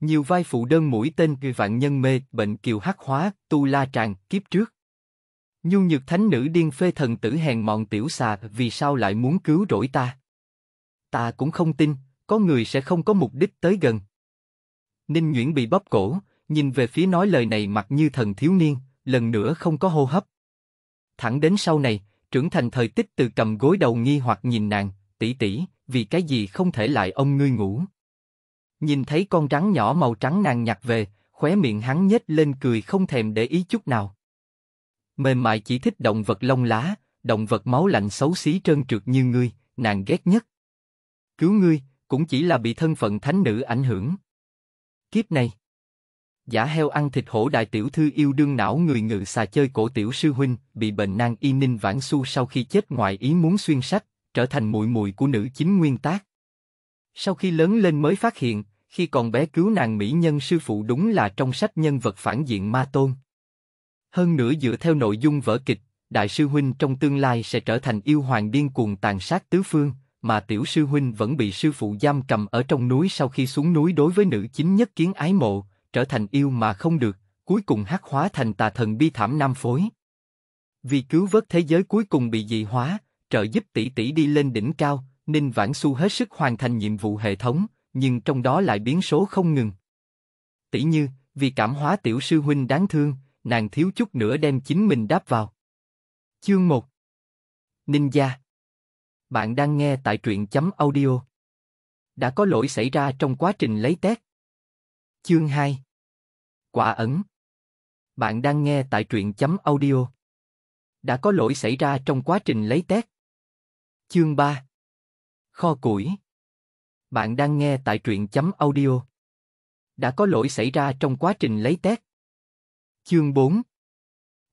Nhiều vai phụ đơn mũi tên người vạn nhân mê, bệnh kiều hắc hóa, tu la tràng, kiếp trước. Nhu nhược thánh nữ điên phê thần tử hèn mọn tiểu xà vì sao lại muốn cứu rỗi ta. Ta cũng không tin, có người sẽ không có mục đích tới gần. Ninh Nguyễn bị bóp cổ, nhìn về phía nói lời này mặc như thần thiếu niên, lần nữa không có hô hấp. Thẳng đến sau này, trưởng thành thời tích từ cầm gối đầu nghi hoặc nhìn nàng, tỷ tỷ, vì cái gì không thể lại ông ngươi ngủ. Nhìn thấy con rắn nhỏ màu trắng nàng nhặt về, khóe miệng hắn nhếch lên cười không thèm để ý chút nào. Mềm mại chỉ thích động vật lông lá, động vật máu lạnh xấu xí trơn trượt như ngươi, nàng ghét nhất. Cứu ngươi, cũng chỉ là bị thân phận thánh nữ ảnh hưởng. Kiếp này, giả heo ăn thịt hổ đại tiểu thư yêu đương não người ngự xà chơi cổ tiểu sư huynh, bị bệnh nan y ninh vãn su sau khi chết ngoài ý muốn xuyên sách, trở thành mùi mùi của nữ chính nguyên tác. Sau khi lớn lên mới phát hiện, khi còn bé cứu nàng mỹ nhân sư phụ đúng là trong sách nhân vật phản diện ma tôn. Hơn nữa dựa theo nội dung vở kịch, đại sư huynh trong tương lai sẽ trở thành yêu hoàng điên cuồng tàn sát tứ phương, mà tiểu sư huynh vẫn bị sư phụ giam cầm ở trong núi sau khi xuống núi đối với nữ chính nhất kiến ái mộ, trở thành yêu mà không được, cuối cùng hắc hóa thành tà thần bi thảm nam phối. Vì cứu vớt thế giới cuối cùng bị dị hóa, trợ giúp tỷ tỷ đi lên đỉnh cao, nên Vãn su hết sức hoàn thành nhiệm vụ hệ thống, nhưng trong đó lại biến số không ngừng. Tỷ như, vì cảm hóa tiểu sư huynh đáng thương, nàng thiếu chút nữa đem chính mình đáp vào. Chương 1 Ninh gia Bạn đang nghe tại truyện chấm audio. Đã có lỗi xảy ra trong quá trình lấy test. Chương 2 Quả ẩn Bạn đang nghe tại truyện chấm audio. Đã có lỗi xảy ra trong quá trình lấy test. Chương 3 Kho củi bạn đang nghe tại truyện chấm audio. Đã có lỗi xảy ra trong quá trình lấy test. Chương 4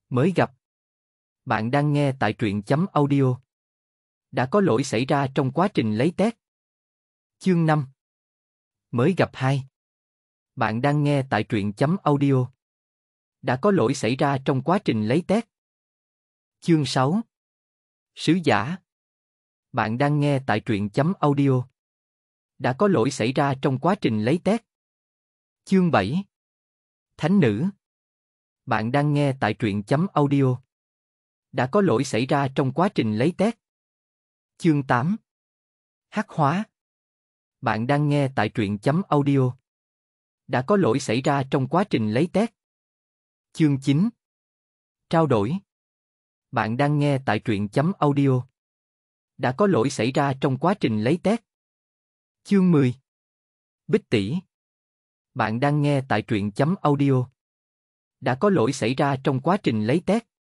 Mới gặp Bạn đang nghe tại truyện chấm audio. Đã có lỗi xảy ra trong quá trình lấy test. Chương 5 Mới gặp 2 Bạn đang nghe tại truyện chấm audio. Đã có lỗi xảy ra trong quá trình lấy test. Chương 6 Sứ giả Bạn đang nghe tại truyện chấm audio đã có lỗi xảy ra trong quá trình lấy tét. Chương 7 Thánh nữ Bạn đang nghe tại truyện chấm audio. Đã có lỗi xảy ra trong quá trình lấy tét. Chương 8 Hắc hóa Bạn đang nghe tại truyện chấm audio. Đã có lỗi xảy ra trong quá trình lấy tét. Chương 9 Trao đổi Bạn đang nghe tại truyện chấm audio. Đã có lỗi xảy ra trong quá trình lấy tét. Chương 10 Bích tỷ Bạn đang nghe tại truyện chấm audio. Đã có lỗi xảy ra trong quá trình lấy test.